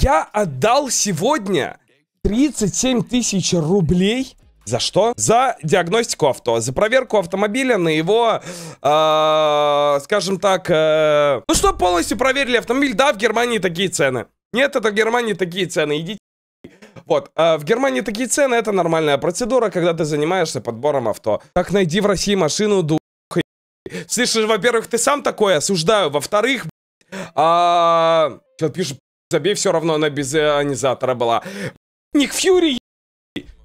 Я отдал сегодня 37 тысяч рублей. За что? За диагностику авто, за проверку автомобиля на его, э, скажем так, э, ну что полностью проверили автомобиль, да, в Германии такие цены. Нет, это в Германии такие цены, идите. Вот, э, в Германии такие цены, это нормальная процедура, когда ты занимаешься подбором авто. Как найди в России машину, ду... Слышишь, во-первых, ты сам такое осуждаю, во-вторых, а... Сейчас пишут, Забей, все равно она без ионизатора была. Ник Фьюри,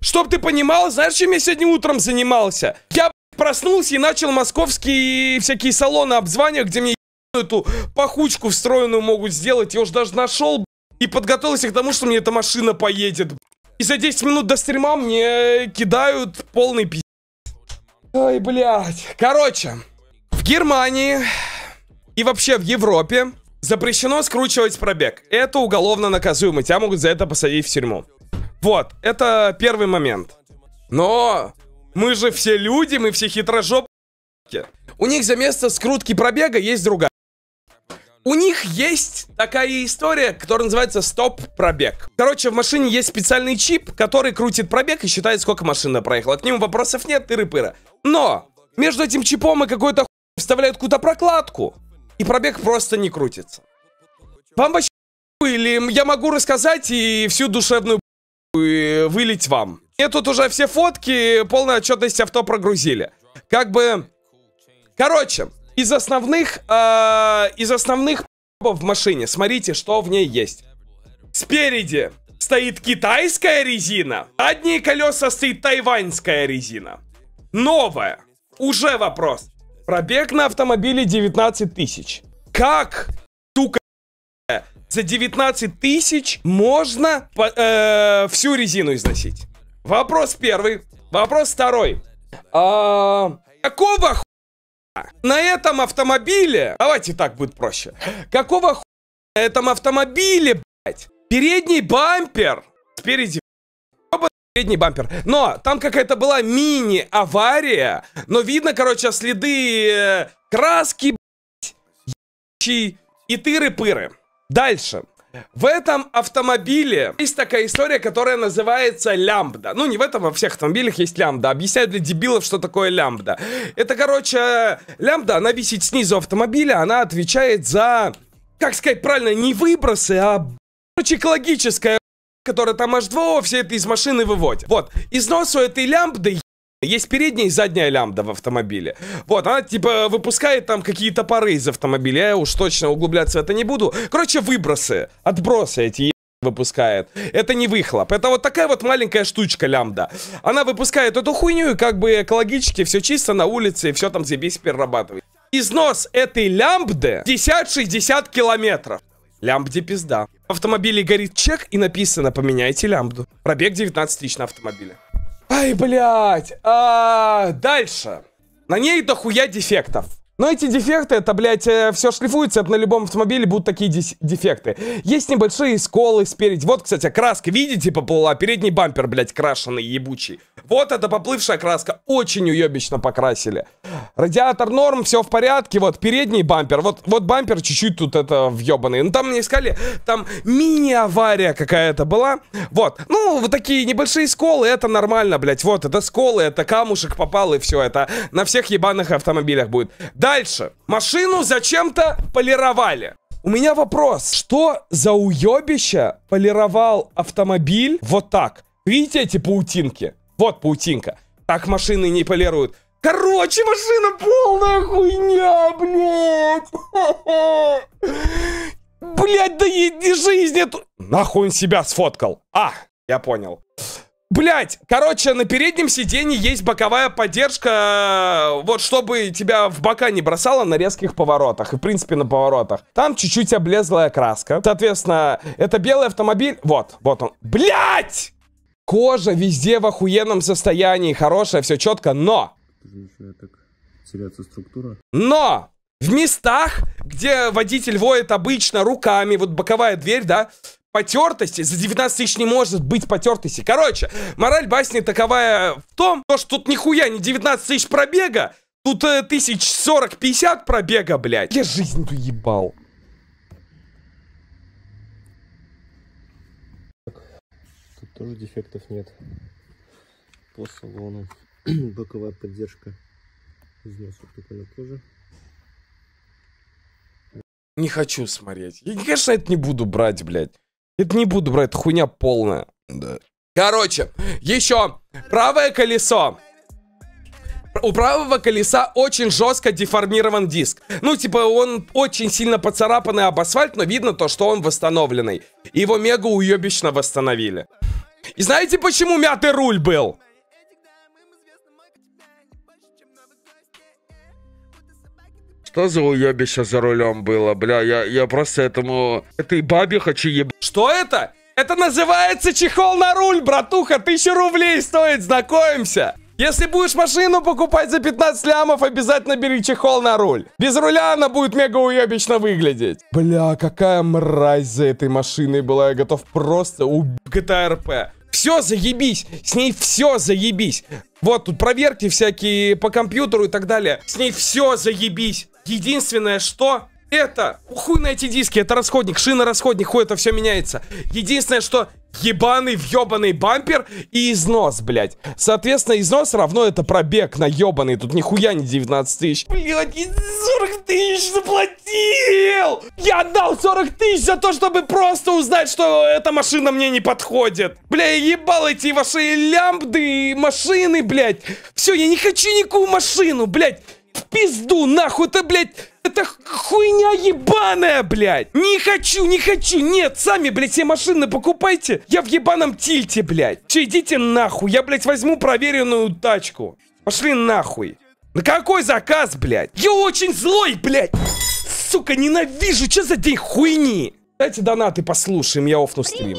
Чтоб ты понимал, знаешь, чем я сегодня утром занимался? Я проснулся и начал московские всякие салоны обзванивать, где мне эту пахучку встроенную могут сделать. Я уж даже нашел и подготовился к тому, что мне эта машина поедет. И за 10 минут до стрима мне кидают полный пиздец. Ой, блядь. Короче, в Германии и вообще в Европе Запрещено скручивать пробег. Это уголовно наказуемо. Тебя могут за это посадить в тюрьму. Вот, это первый момент. Но мы же все люди, мы все хитрожопки. У них за место скрутки пробега есть другая. У них есть такая история, которая называется стоп-пробег. Короче, в машине есть специальный чип, который крутит пробег и считает, сколько машина проехала. К ним вопросов нет, тыры-пыра. Но между этим чипом и какой-то вставляют куда прокладку. И пробег просто не крутится. Вам вообще или я могу рассказать и всю душевную вылить вам. Мне тут уже все фотки, полная отчетность авто прогрузили. Как бы... Короче, из основных... Э, из основных в машине, смотрите, что в ней есть. Спереди стоит китайская резина. Одни колеса стоит тайваньская резина. Новая. Уже вопрос. Пробег на автомобиле 19 тысяч. Как, сука, за 19 тысяч можно э, всю резину износить? Вопрос первый. Вопрос второй. А, какого хуя на этом автомобиле... Давайте так будет проще. Какого хуя на этом автомобиле, блядь, передний бампер спереди Передний бампер. Но там какая-то была мини-авария. Но видно, короче, следы э, краски, блядь, и тыры-пыры. Дальше. В этом автомобиле есть такая история, которая называется лямбда. Ну, не в этом, а во всех автомобилях есть лямбда. Объясняю для дебилов, что такое лямбда. Это, короче, лямбда, она висит снизу автомобиля, она отвечает за, как сказать правильно, не выбросы, а, короче, экологическое который там h 2 все это из машины выводит. Вот, износ у этой лямбды есть передняя и задняя лямбда в автомобиле. Вот, она типа выпускает там какие-то пары из автомобиля. Я уж точно углубляться в это не буду. Короче, выбросы, отбросы эти выпускает. Это не выхлоп. Это вот такая вот маленькая штучка лямбда. Она выпускает эту хуйню и как бы экологически все чисто на улице и все там заебись перерабатывает. Износ этой лямбды 50-60 километров. Лямбде пизда. В автомобиле горит чек и написано «Поменяйте лямбду». Пробег 19 тысяч на автомобиле. Ай, блядь. А, дальше. На ней дохуя дефектов. Но эти дефекты, это, блядь, э, все шлифуется, это на любом автомобиле будут такие дефекты. Есть небольшие сколы спереди. Вот, кстати, краска, видите, поплыла? Передний бампер, блядь, крашеный, ебучий. Вот это поплывшая краска. Очень уебично покрасили. Радиатор норм, все в порядке. Вот передний бампер. Вот, вот бампер чуть-чуть тут это въебанный. Ну, там мне сказали, там мини-авария какая-то была. Вот. Ну, вот такие небольшие сколы, это нормально, блядь. Вот, это сколы, это камушек попал и все. Это на всех ебаных автомобилях будет. Да, Дальше. Машину зачем-то полировали. У меня вопрос. Что за уебище полировал автомобиль вот так? Видите эти паутинки? Вот паутинка. Так машины не полируют. Короче, машина полная хуйня, блядь. Блядь, да и жизнь эту... Нахуй он себя сфоткал. А, я понял. Блять, короче, на переднем сиденье есть боковая поддержка, э, вот чтобы тебя в бока не бросало на резких поворотах, и в принципе на поворотах. Там чуть-чуть облезлая краска. Соответственно, это белый автомобиль, вот, вот он. Блять! Кожа везде в охуенном состоянии, хорошая, все четко, но... структура. Но! В местах, где водитель воет обычно руками, вот боковая дверь, да, потертости. За 19 тысяч не может быть потертости. Короче, мораль басни таковая в том, что тут нихуя не 19 тысяч пробега, тут э, тысяч сорок пятьдесят пробега, блядь. Я жизнь-то ебал. Тут тоже дефектов нет. По салону. Боковая поддержка. Износ вот такой кожи. Не хочу смотреть. Я, конечно, это не буду брать, блядь. Это не буду брать, это хуйня полная. Да. Короче, еще. Правое колесо. У правого колеса очень жестко деформирован диск. Ну, типа, он очень сильно поцарапанный об асфальт, но видно то, что он восстановленный. Его мега уебищно восстановили. И знаете, почему мятый руль был? Что за уебище за рулем было, бля? Я, я просто этому... Этой бабе хочу еб... Что это? Это называется чехол на руль, братуха! Тысяча рублей стоит, знакомимся! Если будешь машину покупать за 15 лямов, обязательно бери чехол на руль. Без руля она будет мега уебично выглядеть. Бля, какая мразь за этой машиной была. Я готов просто убить ГТРП все заебись, с ней все заебись. Вот тут проверки всякие по компьютеру и так далее. С ней все заебись. Единственное, что это, хуй на эти диски, это расходник, шина расходник, хуй это все меняется. Единственное, что ебаный въебанный бампер и износ, блядь. Соответственно, износ равно это пробег на ебаный, тут нихуя не 19 тысяч. Блядь, 40 тысяч заплатил! Я отдал 40 тысяч за то, чтобы просто узнать, что эта машина мне не подходит. Бля, я ебал эти ваши лямбды, машины, блядь. Все, я не хочу никакую машину, блядь в пизду, нахуй, это, блядь, это хуйня ебаная, блядь. Не хочу, не хочу, нет, сами, блядь, все машины покупайте. Я в ебаном тильте, блядь. Че, идите нахуй, я, блядь, возьму проверенную тачку. Пошли нахуй. На какой заказ, блядь? Я очень злой, блядь. Сука, ненавижу, что за день хуйни? Дайте донаты, послушаем, я офну стрим.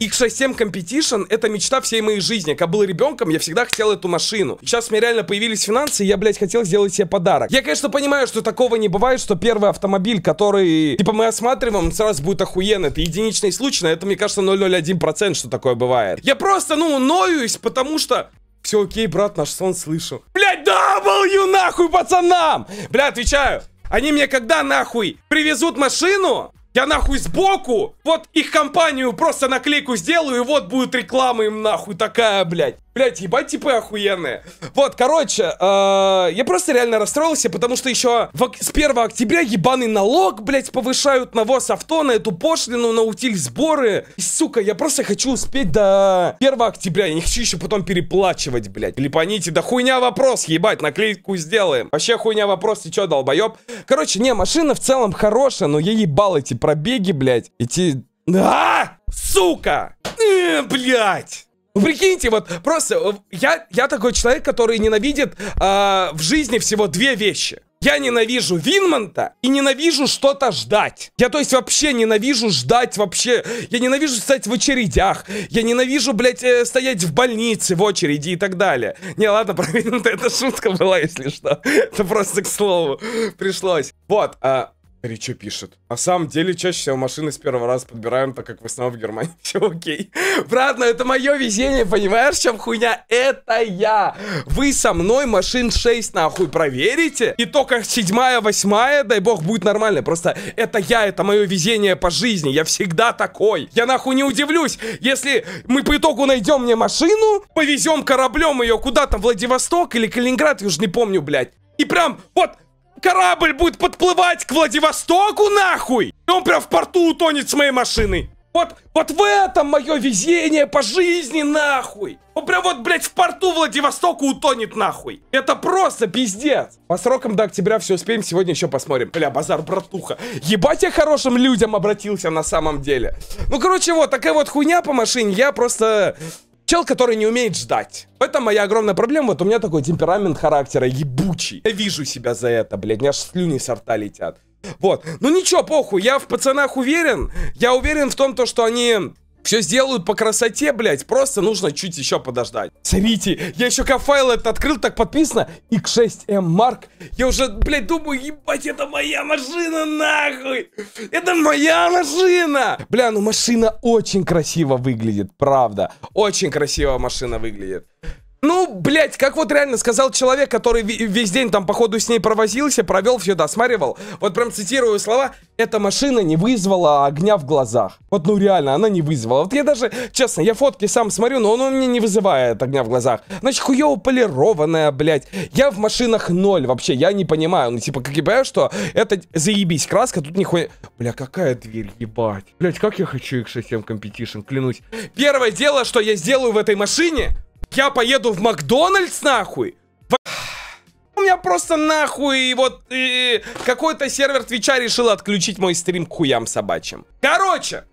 X67 Competition — это мечта всей моей жизни. Когда был ребенком, я всегда хотел эту машину. Сейчас у меня реально появились финансы, и я, блядь, хотел сделать себе подарок. Я, конечно, понимаю, что такого не бывает, что первый автомобиль, который, типа, мы осматриваем, сразу будет охуенно. Это единичный случай, но это, мне кажется, 0,01%, что такое бывает. Я просто, ну, ноюсь, потому что... Все окей, брат, наш сон слышу. Блядь, W нахуй пацанам! Бля, отвечаю. Они мне когда нахуй привезут машину, я нахуй сбоку, вот их компанию просто наклейку сделаю, и вот будет реклама им нахуй такая, блядь. Блять, ебать типы охуенные. Вот, короче, э я просто реально расстроился, потому что еще с 1 октября ебаный налог, блять, повышают на ввоз авто, на эту пошлину, на утиль сборы. И, сука, я просто хочу успеть до 1 октября. Я не хочу еще потом переплачивать, блять. или Липаните, да хуйня вопрос, ебать, наклейку сделаем. Вообще хуйня вопрос, ты че долбоеб? Короче, не, машина в целом хорошая, но я ебал эти пробеги, блять. Эти... А! Сука! Э, блять! Вы прикиньте, вот просто э, я, я такой человек, который ненавидит э, в жизни всего две вещи. Я ненавижу Винмонта и ненавижу что-то ждать. Я, то есть, вообще ненавижу ждать вообще. Я ненавижу стоять в очередях. Я ненавижу, блядь, э, стоять в больнице в очереди и так далее. Не, ладно, про Винмонта это шутка была, если что. Это просто к слову пришлось. Вот, э, Горячо пишет. На самом деле, чаще всего машины с первого раза подбираем, так как весна в Германии. Все окей. Брат, ну это мое везение, понимаешь, чем хуйня? Это я. Вы со мной машин 6 нахуй проверите. И только седьмая, восьмая, дай бог, будет нормально. Просто это я, это мое везение по жизни. Я всегда такой. Я нахуй не удивлюсь, если мы по итогу найдем мне машину, повезем кораблем ее куда-то, Владивосток или Калининград, я уже не помню, блядь. И прям вот корабль будет подплывать к Владивостоку, нахуй! И он прям в порту утонет с моей машиной. Вот, вот в этом мое везение по жизни, нахуй! Он прям вот, блядь, в порту Владивостока утонет, нахуй! Это просто пиздец! По срокам до октября все успеем, сегодня еще посмотрим. Бля, базар, братуха. Ебать я хорошим людям обратился на самом деле. Ну, короче, вот такая вот хуйня по машине. Я просто... Чел, который не умеет ждать. Это моя огромная проблема. Вот у меня такой темперамент характера ебучий. Я вижу себя за это, блядь. У меня аж слюни с летят. Вот. Ну ничего, похуй. Я в пацанах уверен. Я уверен в том, то, что они все сделают по красоте, блядь. Просто нужно чуть еще подождать. Смотрите, я еще кафайл этот открыл, так подписано. X6M Mark. Эм я уже, блядь, думаю, ебать, это моя машина, нахуй. Это моя машина. Бля, ну машина очень красиво выглядит, правда. Очень красиво машина выглядит. Ну, блядь, как вот реально сказал человек, который весь день там, походу, с ней провозился, провел все, досмаривал. Вот прям цитирую слова. Эта машина не вызвала огня в глазах. Вот, ну, реально, она не вызвала. Вот я даже, честно, я фотки сам смотрю, но он у меня не вызывает огня в глазах. Значит, хуево полированная, блядь. Я в машинах ноль вообще, я не понимаю. Ну, типа, как я понимаю, что это заебись, краска тут нихуя... Бля, какая дверь, ебать. Блядь, как я хочу X6M Competition, клянусь. Первое дело, что я сделаю в этой машине я поеду в Макдональдс нахуй? У меня просто нахуй вот э, какой-то сервер Твича решил отключить мой стрим к хуям собачьим. Короче,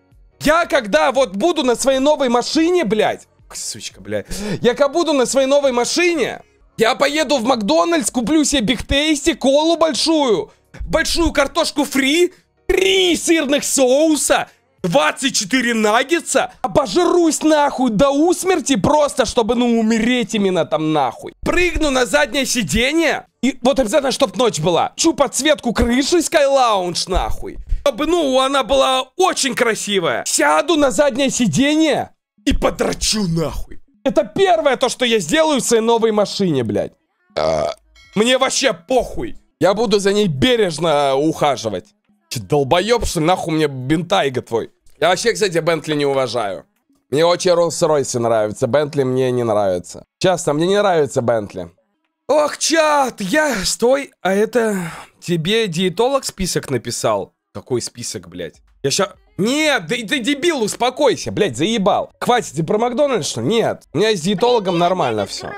я когда вот буду на своей новой машине, блядь, сучка, блядь, я как буду на своей новой машине, я поеду в Макдональдс, куплю себе биг бигтейсти, колу большую, большую картошку фри, три сырных соуса, 24 наггетса? Обожрусь нахуй до усмерти просто, чтобы, ну, умереть именно там нахуй. Прыгну на заднее сиденье? И вот обязательно, чтоб ночь была. Чу подсветку крыши Sky нахуй. Чтобы, ну, она была очень красивая. Сяду на заднее сиденье и подрочу нахуй. Это первое то, что я сделаю в своей новой машине, блядь. А. Мне вообще похуй. Я буду за ней бережно ухаживать. Че, долбоеб, что ли? Нахуй мне бентайга твой. Я вообще, кстати, Бентли не уважаю. Мне очень Роллс-Ройсы нравятся, Бентли мне не нравится. Честно, мне не нравится Бентли. Ох, чат, я... Стой, а это... Тебе диетолог список написал? Какой список, блядь? Я ща... Нет, ты, ты дебил, успокойся, блядь, заебал. Хватит, ты про Макдональдс, что Нет, у меня с диетологом нормально все.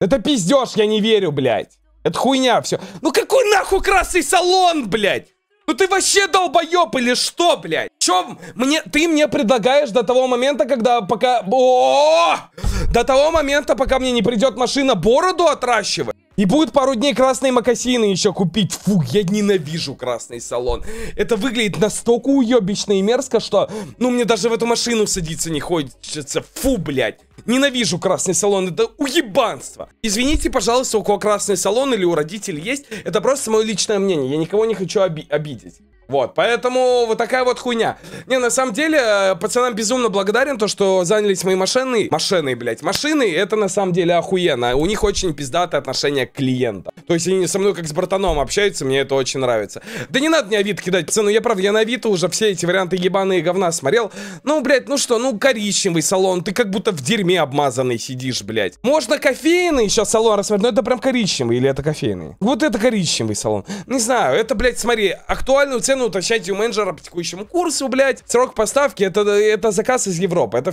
Это пиздеж, я не верю, блядь. Это хуйня все. Ну какой нахуй красный салон, блядь? Ну ты вообще долбоеб или что, блядь? Чё мне, ты мне предлагаешь до того момента, когда пока... О! До того момента, пока мне не придет машина бороду отращивать? И будет пару дней красные макасины еще купить. Фу, я ненавижу красный салон. Это выглядит настолько уебично и мерзко, что... Ну, мне даже в эту машину садиться не хочется. Фу, блядь. Ненавижу красный салон, это уебанство. Извините, пожалуйста, у кого красный салон или у родителей есть, это просто мое личное мнение, я никого не хочу оби обидеть. Вот, поэтому вот такая вот хуйня. Не, на самом деле, э, пацанам безумно благодарен то, что занялись мои машины. Машины, блядь, машины, это на самом деле охуенно. У них очень пиздатое отношение к клиентам. То есть они со мной как с братаном общаются, мне это очень нравится. Да не надо мне Авито кидать, пацаны, ну, я правда, я на Авито уже все эти варианты ебаные говна смотрел. Ну, блядь, ну что, ну коричневый салон, ты как будто в дерьме обмазанный сидишь, блядь. Можно кофейный сейчас салон рассмотреть, но это прям коричневый или это кофейный? Вот это коричневый салон. Не знаю, это, блядь, смотри, актуальную цену цену уточняйте у менеджера по текущему курсу, блядь. Срок поставки это, это заказ из Европы. Это все